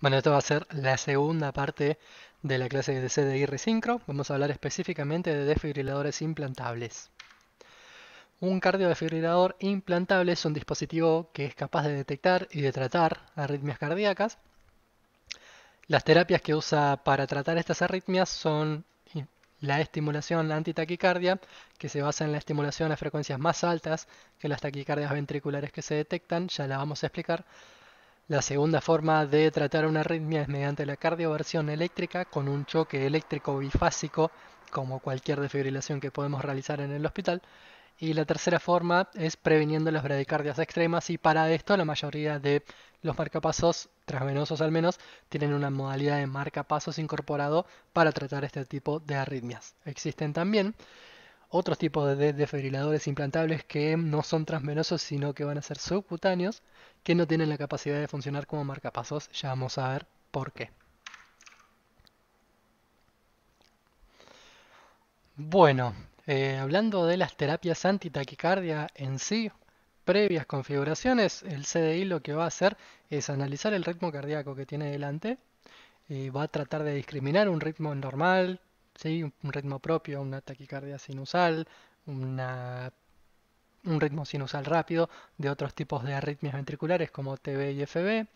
Bueno, esto va a ser la segunda parte de la clase de CDI Resincro. Vamos a hablar específicamente de desfibriladores implantables. Un cardiodefibrilador implantable es un dispositivo que es capaz de detectar y de tratar arritmias cardíacas. Las terapias que usa para tratar estas arritmias son la estimulación antitaquicardia, que se basa en la estimulación a frecuencias más altas que las taquicardias ventriculares que se detectan, ya la vamos a explicar la segunda forma de tratar una arritmia es mediante la cardioversión eléctrica con un choque eléctrico bifásico, como cualquier defibrilación que podemos realizar en el hospital. Y la tercera forma es previniendo las bradicardias extremas y para esto la mayoría de los marcapasos, transvenosos al menos, tienen una modalidad de marcapasos incorporado para tratar este tipo de arritmias. Existen también otros tipos de desfibriladores implantables que no son transvenosos, sino que van a ser subcutáneos, que no tienen la capacidad de funcionar como marcapasos. Ya vamos a ver por qué. Bueno, eh, hablando de las terapias antitaquicardia en sí, previas configuraciones, el CDI lo que va a hacer es analizar el ritmo cardíaco que tiene delante, y eh, va a tratar de discriminar un ritmo normal, un ritmo propio, una taquicardia sinusal, una, un ritmo sinusal rápido de otros tipos de arritmias ventriculares como TB y FB.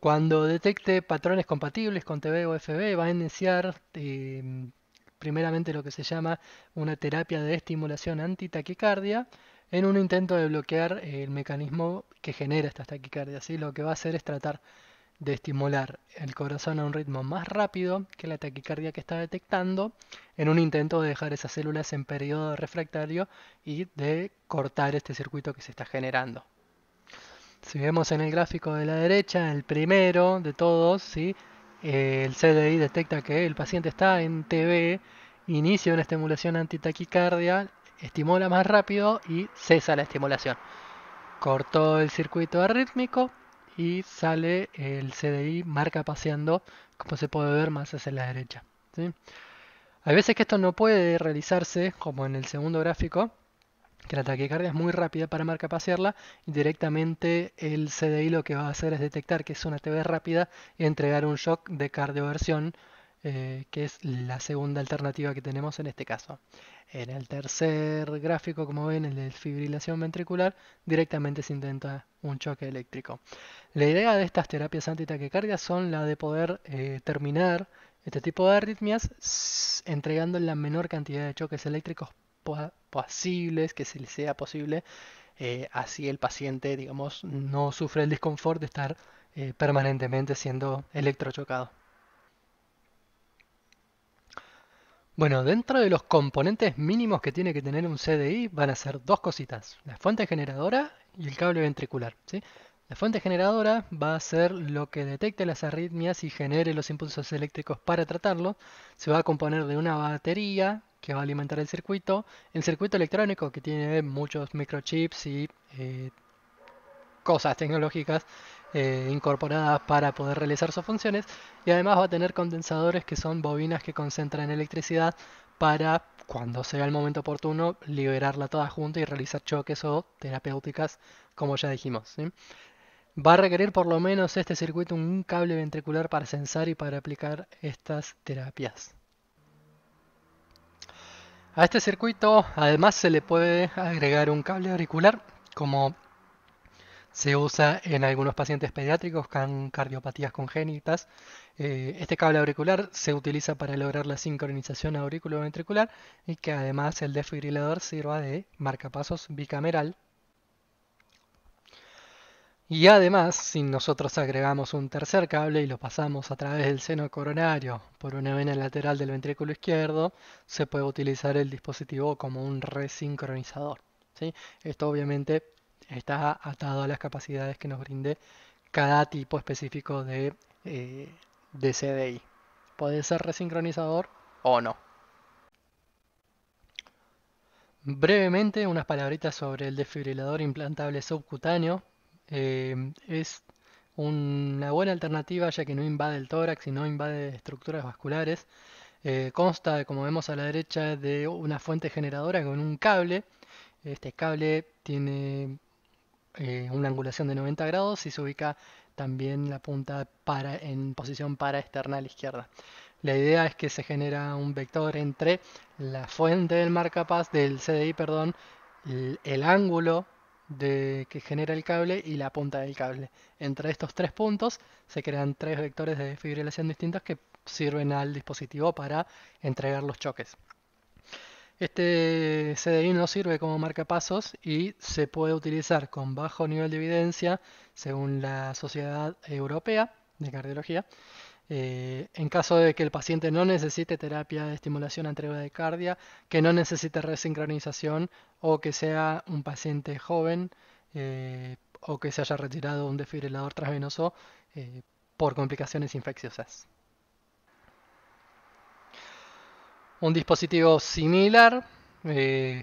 Cuando detecte patrones compatibles con TB o FB, va a iniciar em, primeramente lo que se llama una terapia de estimulación antitaquicardia en un intento de bloquear el mecanismo que genera estas taquicardias. Lo que va a hacer es tratar de estimular el corazón a un ritmo más rápido que la taquicardia que está detectando en un intento de dejar esas células en periodo refractario y de cortar este circuito que se está generando. Si vemos en el gráfico de la derecha, el primero de todos, eh, el CDI detecta que el paciente está en TB, inicia una estimulación antitaquicardia, estimula más rápido y cesa la estimulación. Cortó el circuito arrítmico, y sale el CDI marca paseando, como se puede ver más hacia la derecha. Hay veces que esto no puede realizarse, como en el segundo gráfico, que la taquicardia es muy rápida para marca pasearla y directamente el CDI lo que va a hacer es detectar que es una TV rápida y entregar un shock de cardioversión eh, que es la segunda alternativa que tenemos en este caso. En el tercer gráfico, como ven, el de fibrilación ventricular, directamente se intenta un choque eléctrico. La idea de estas terapias antitaquicardias son la de poder eh, terminar este tipo de arritmias entregando la menor cantidad de choques eléctricos posibles, que se le sea posible, eh, así el paciente, digamos, no sufre el disconfort de estar permanentemente siendo electrochocado. Bueno, dentro de los componentes mínimos que tiene que tener un CDI van a ser dos cositas, la fuente generadora y el cable ventricular. ¿sí? La fuente generadora va a ser lo que detecte las arritmias y genere los impulsos eléctricos para tratarlo. Se va a componer de una batería que va a alimentar el circuito, el circuito electrónico que tiene muchos microchips y eh, cosas tecnológicas incorporada eh, incorporadas para poder realizar sus funciones y además va a tener condensadores que son bobinas que concentran electricidad para cuando sea el momento oportuno liberarla toda junta y realizar choques o terapéuticas como ya dijimos. Va a requerir por lo menos este circuito un cable ventricular para sensar y para aplicar estas terapias. A este circuito además se le puede agregar un cable auricular como se usa en algunos pacientes pediátricos con cardiopatías congénitas. Eh, este cable auricular se utiliza para lograr la sincronización auriculo-ventricular y que además el desfibrilador sirva de marcapasos bicameral. Y además, si nosotros agregamos un tercer cable y lo pasamos a través del seno coronario por una vena lateral del ventrículo izquierdo, se puede utilizar el dispositivo como un resincronizador. ¿sí? Esto obviamente Está atado a las capacidades que nos brinde cada tipo específico de, eh, CDI. Puede ser resincronizador o no. Brevemente, unas palabritas sobre el desfibrilador implantable subcutáneo. Eh, es una buena alternativa ya que no invade el tórax y no invade estructuras vasculares. Eh, consta, como vemos a la derecha, de una fuente generadora con un cable. Este cable tiene eh, una angulación de 90 grados y se ubica también la punta para, en posición para externa a la izquierda. La idea es que se genera un vector entre la fuente del marcapaz, del CDI, perdón, el, ángulo que genera el cable y la punta del cable. Entre estos tres puntos se crean tres vectores de desfibrilación distintos que sirven al dispositivo para entregar los choques. Este CDI no sirve como marcapasos y se puede utilizar con bajo nivel de evidencia según la Sociedad Europea de Cardiología. Eh, en caso de que el paciente no necesite terapia de estimulación de cardia, que no necesite resincronización o que sea un paciente joven eh, o que se haya retirado un desfibrilador transvenoso eh, por complicaciones infecciosas. Un dispositivo similar eh,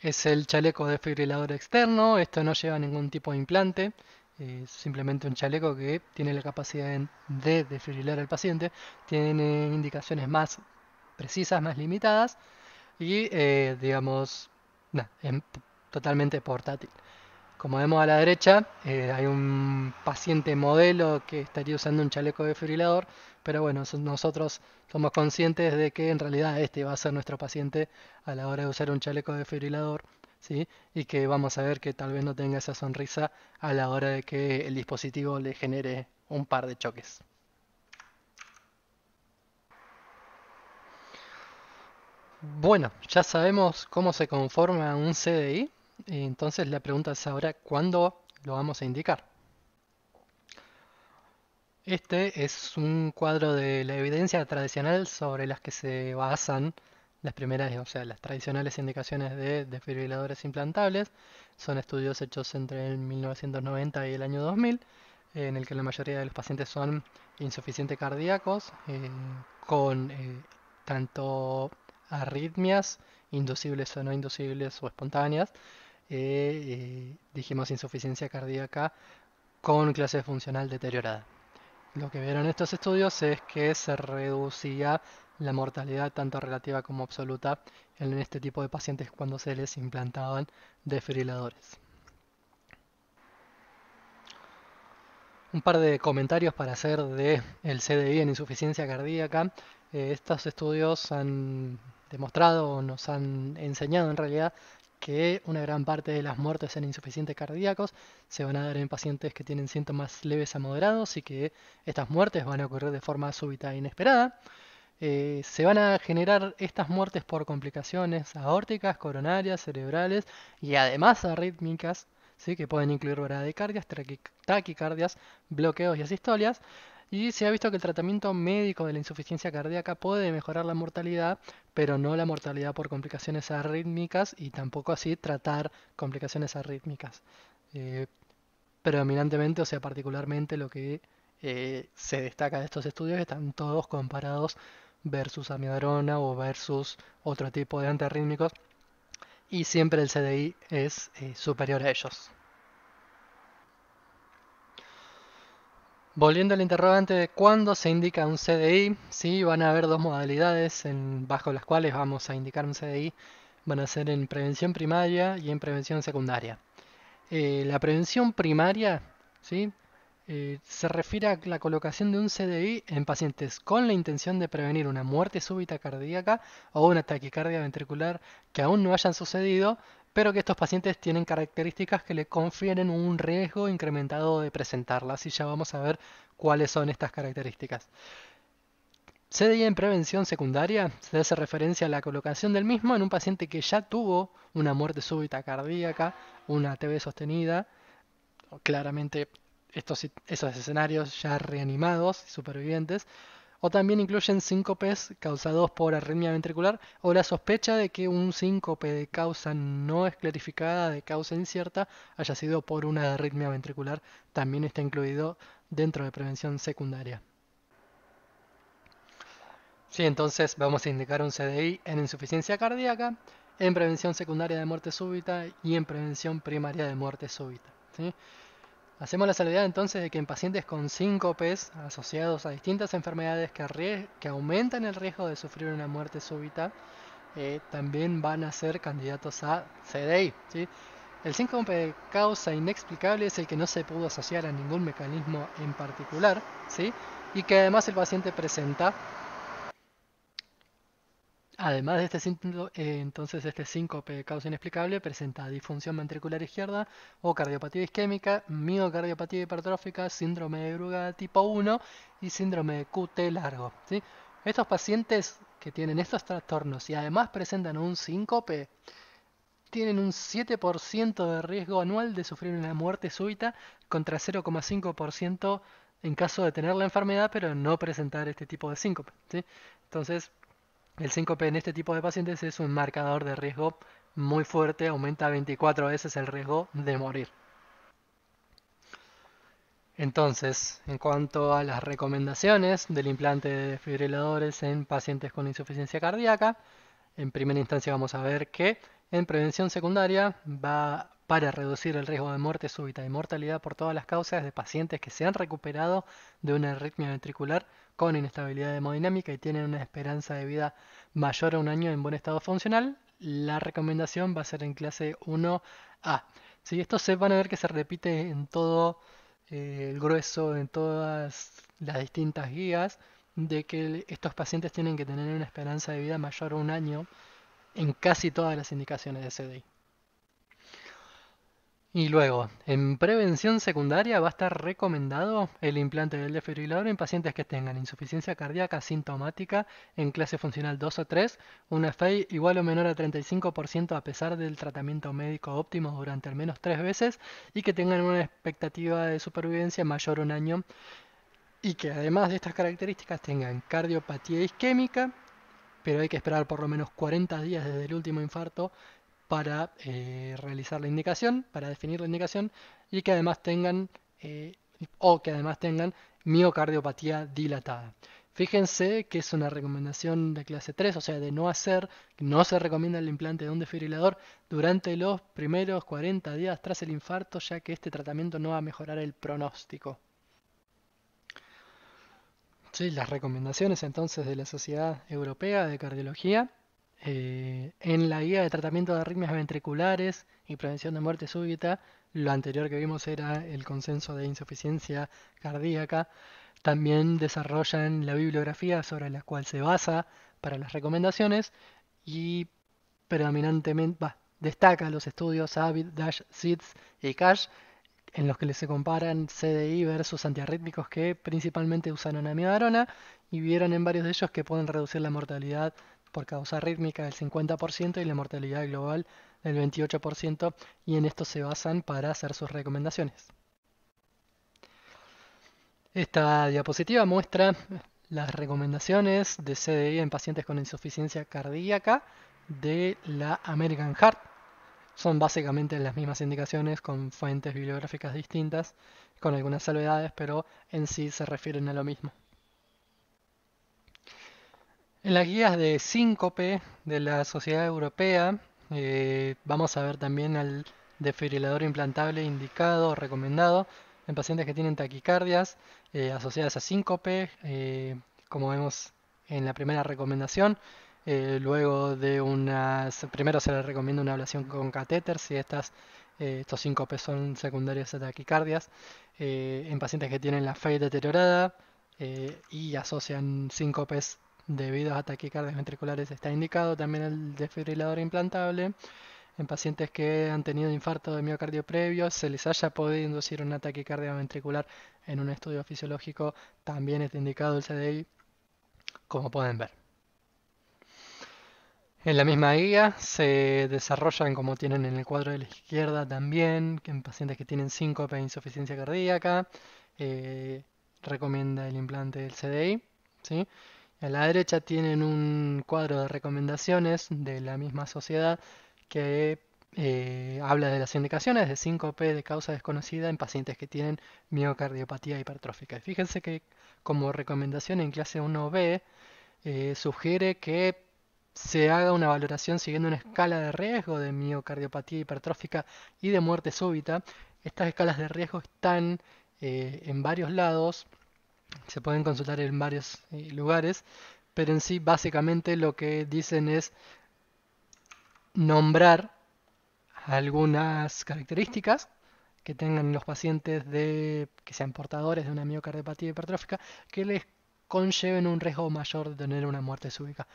es el chaleco defibrilador externo. Esto no lleva ningún tipo de implante, es simplemente un chaleco que tiene la capacidad de desfibrilar al paciente. Tiene indicaciones más precisas, más limitadas y, eh, digamos, totalmente portátil. Como vemos a la derecha, eh, hay un paciente modelo que estaría usando un chaleco de defibrilador, pero bueno, nosotros somos conscientes de que en realidad este va a ser nuestro paciente a la hora de usar un chaleco de ¿sí? y que vamos a ver que tal vez no tenga esa sonrisa a la hora de que el dispositivo le genere un par de choques. Bueno, ya sabemos cómo se conforma un CDI. Entonces la pregunta es ahora, ¿cuándo lo vamos a indicar? Este es un cuadro de la evidencia tradicional sobre las que se basan las primeras, o sea, las tradicionales indicaciones de desfibriladores implantables. Son estudios hechos entre el 1990 y el año 2000, en el que la mayoría de los pacientes son insuficientes cardíacos, eh, con eh, tanto arritmias inducibles o no inducibles o espontáneas, eh, dijimos insuficiencia cardíaca con clase funcional deteriorada. Lo que vieron estos estudios es que se reducía la mortalidad tanto relativa como absoluta en este tipo de pacientes cuando se les implantaban desfibriladores. Un par de comentarios para hacer de el CDI en insuficiencia cardíaca. Eh, estos estudios han demostrado, o nos han enseñado en realidad que una gran parte de las muertes en insuficientes cardíacos se van a dar en pacientes que tienen síntomas leves a moderados y que estas muertes van a ocurrir de forma súbita e inesperada. Eh, se van a generar estas muertes por complicaciones aórticas, coronarias, cerebrales y además arrítmicas, ¿sí? que pueden incluir bradicardias, taquicardias, bloqueos y asistolias y se ha visto que el tratamiento médico de la insuficiencia cardíaca puede mejorar la mortalidad, pero no la mortalidad por complicaciones arrítmicas y tampoco así tratar complicaciones arrítmicas. Eh, predominantemente, o sea, particularmente lo que eh, se destaca de estos estudios están todos comparados versus amiodarona o versus otro tipo de antiarrítmicos y siempre el CDI es eh, superior a ellos. Volviendo al interrogante de cuándo se indica un CDI, sí, van a haber dos modalidades en, bajo las cuales vamos a indicar un CDI. Van a ser en prevención primaria y en prevención secundaria. Eh, la prevención primaria ¿sí? Eh, se refiere a la colocación de un CDI en pacientes con la intención de prevenir una muerte súbita cardíaca o una taquicardia ventricular que aún no hayan sucedido pero que estos pacientes tienen características que le confieren un riesgo incrementado de presentarlas y ya vamos a ver cuáles son estas características. CDI en prevención secundaria se hace referencia a la colocación del mismo en un paciente que ya tuvo una muerte súbita cardíaca, una TB sostenida, claramente estos, esos escenarios ya reanimados, y supervivientes, o también incluyen síncopes causados por arritmia ventricular o la sospecha de que un síncope de causa no esclarificada, de causa incierta, haya sido por una arritmia ventricular, también está incluido dentro de prevención secundaria. Sí, entonces vamos a indicar un CDI en insuficiencia cardíaca, en prevención secundaria de muerte súbita y en prevención primaria de muerte súbita. ¿sí? Hacemos la salvedad entonces de que en pacientes con síncopes asociados a distintas enfermedades que, aumentan el riesgo de sufrir una muerte súbita, eh, también van a ser candidatos a CDI. El síncope de causa inexplicable es el que no se pudo asociar a ningún mecanismo en particular, ¿sí? y que además el paciente presenta Además de este síntoma, eh, entonces este síncope de causa inexplicable presenta disfunción ventricular izquierda o cardiopatía isquémica, miocardiopatía hipertrófica, síndrome de bruga tipo 1 y síndrome de QT largo. Estos pacientes que tienen estos trastornos y además presentan un síncope tienen un 7% de riesgo anual de sufrir una muerte súbita contra 0,5% en caso de tener la enfermedad pero no presentar este tipo de síncope. Entonces, el síncope en este tipo de pacientes es un marcador de riesgo muy fuerte, aumenta 24 veces el riesgo de morir. Entonces, en cuanto a las recomendaciones del implante de desfibriladores en pacientes con insuficiencia cardíaca, en primera instancia vamos a ver que en prevención secundaria va para reducir el riesgo de muerte súbita y mortalidad por todas las causas de pacientes que se han recuperado de una arritmia ventricular con inestabilidad hemodinámica y tienen una esperanza de vida mayor a un año en buen estado funcional, la recomendación va a ser en clase 1A. Si esto se van a ver que se repite en todo eh, el grueso, en todas las distintas guías, de que estos pacientes tienen que tener una esperanza de vida mayor a un año en casi todas las indicaciones de CDI. Y luego, en prevención secundaria va a estar recomendado el implante del defibrilador en pacientes que tengan insuficiencia cardíaca sintomática en clase funcional 2 o 3, una FEI igual o menor a 35% a pesar del tratamiento médico óptimo durante al menos 3 veces y que tengan una expectativa de supervivencia mayor a un año y que además de estas características tengan cardiopatía isquémica, pero hay que esperar por lo menos 40 días desde el último infarto para eh, realizar la indicación, para definir la indicación y que además tengan eh, o que además tengan miocardiopatía dilatada. Fíjense que es una recomendación de clase 3, o sea, de no hacer, no se recomienda el implante de un desfibrilador durante los primeros 40 días tras el infarto, ya que este tratamiento no va a mejorar el pronóstico. Sí, las recomendaciones entonces de la Sociedad Europea de Cardiología eh, en la guía de tratamiento de arritmias ventriculares y prevención de muerte súbita, lo anterior que vimos era el consenso de insuficiencia cardíaca, también desarrollan la bibliografía sobre la cual se basa para las recomendaciones y predominantemente destaca los estudios Avid, Dash, SIDS y CASH en los que se comparan CDI versus antiarrítmicos que principalmente usan amiodarona y vieron en varios de ellos que pueden reducir la mortalidad por causa rítmica del 50% y la mortalidad global del 28% y en esto se basan para hacer sus recomendaciones. Esta diapositiva muestra las recomendaciones de CDI en pacientes con insuficiencia cardíaca de la American Heart. Son básicamente las mismas indicaciones con fuentes bibliográficas distintas, con algunas salvedades, pero en sí se refieren a lo mismo. En las guías de síncope de la Sociedad Europea eh, vamos a ver también al desfibrilador implantable indicado, recomendado, en pacientes que tienen taquicardias eh, asociadas a síncope, eh, como vemos en la primera recomendación. luego de unas, primero se les recomienda una ablación con catéter si estas, estos síncopes son secundarios a taquicardias, en pacientes que tienen la fe deteriorada y asocian síncopes debido a taquicardias ventriculares. Está indicado también el desfibrilador implantable en pacientes que han tenido infarto de miocardio previo, se les haya podido inducir un ataque ventricular en un estudio fisiológico, también está indicado el CDI, como pueden ver. En la misma guía se desarrollan, como tienen en el cuadro de la izquierda también, que en pacientes que tienen síncope e insuficiencia cardíaca, eh, recomienda el implante del CDI. ¿sí? A la derecha tienen un cuadro de recomendaciones de la misma sociedad que eh, habla de las indicaciones de 5P de causa desconocida en pacientes que tienen miocardiopatía hipertrófica. Fíjense que como recomendación en clase 1B eh, sugiere que se haga una valoración siguiendo una escala de riesgo de miocardiopatía hipertrófica y de muerte súbita. Estas escalas de riesgo están eh, en varios lados se pueden consultar en varios eh, lugares, pero en sí básicamente lo que dicen es nombrar algunas características que tengan los pacientes de, que sean portadores de una miocardiopatía hipertrófica que les conlleven un riesgo mayor de tener una muerte súbica.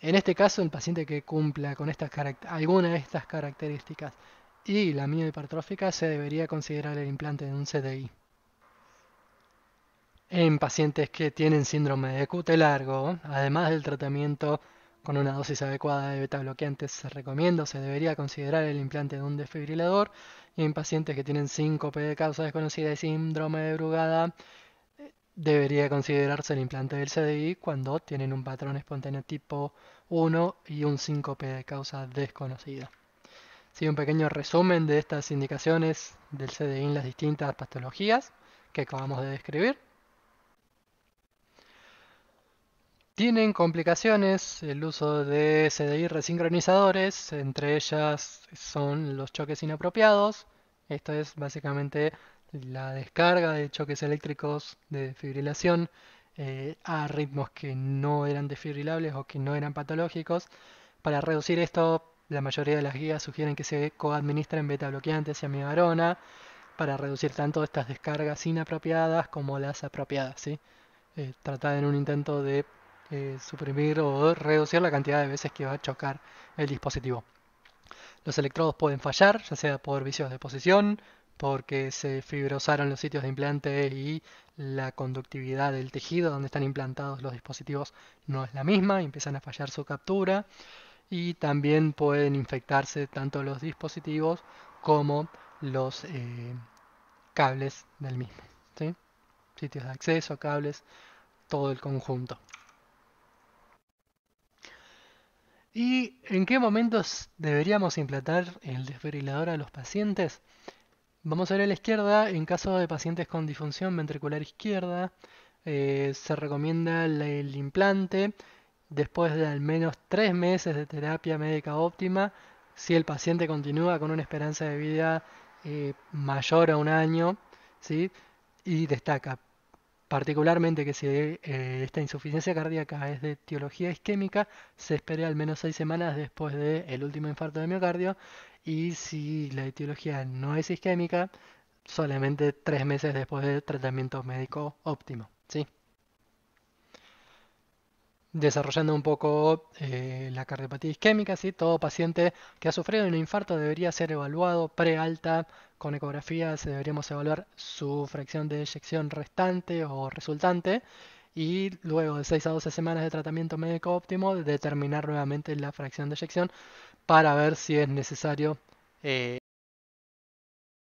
En este caso, el paciente que cumpla con estas alguna de estas características y la hipertrófica se debería considerar el implante de un CDI en pacientes que tienen síndrome de QT largo, además del tratamiento con una dosis adecuada de beta bloqueantes, se recomienda se debería considerar el implante de un desfibrilador. Y en pacientes que tienen síncope de causa desconocida y síndrome de brugada, eh, debería considerarse el implante del CDI cuando tienen un patrón espontáneo tipo 1 y un síncope de causa desconocida. Sí, un pequeño resumen de estas indicaciones del CDI en las distintas patologías que acabamos de describir. Tienen complicaciones el uso de CDI resincronizadores, entre ellas son los choques inapropiados. Esto es básicamente la descarga de choques eléctricos de fibrilación eh, a ritmos que no eran desfibrilables o que no eran patológicos. Para reducir esto, la mayoría de las guías sugieren que se coadministren beta bloqueantes y amigarona para reducir tanto estas descargas inapropiadas como las apropiadas. ¿sí? Eh, tratar en un intento de eh, suprimir o reducir la cantidad de veces que va a chocar el dispositivo. Los electrodos pueden fallar, ya sea por vicios de posición, porque se fibrosaron los sitios de implante y la conductividad del tejido donde están implantados los dispositivos no es la misma, empiezan a fallar su captura y también pueden infectarse tanto los dispositivos como los eh, cables del mismo. Sitios de acceso, cables, todo el conjunto. ¿Y en qué momentos deberíamos implantar el desfibrilador a los pacientes? Vamos a ver a la izquierda, en caso de pacientes con disfunción ventricular izquierda, eh, se recomienda el implante después de al menos tres meses de terapia médica óptima, si el paciente continúa con una esperanza de vida eh, mayor a un año, ¿sí? y destaca particularmente que si eh, esta insuficiencia cardíaca es de etiología isquémica, se espere al menos seis semanas después del último infarto de miocardio y si la etiología no es isquémica, solamente tres meses después del tratamiento médico óptimo. ¿sí? Desarrollando un poco eh, la cardiopatía isquémica, ¿sí? todo paciente que ha sufrido un infarto debería ser evaluado pre-alta con se deberíamos evaluar su fracción de eyección restante o resultante y luego de 6 a 12 semanas de tratamiento médico óptimo determinar nuevamente la fracción de eyección para ver si es necesario eh,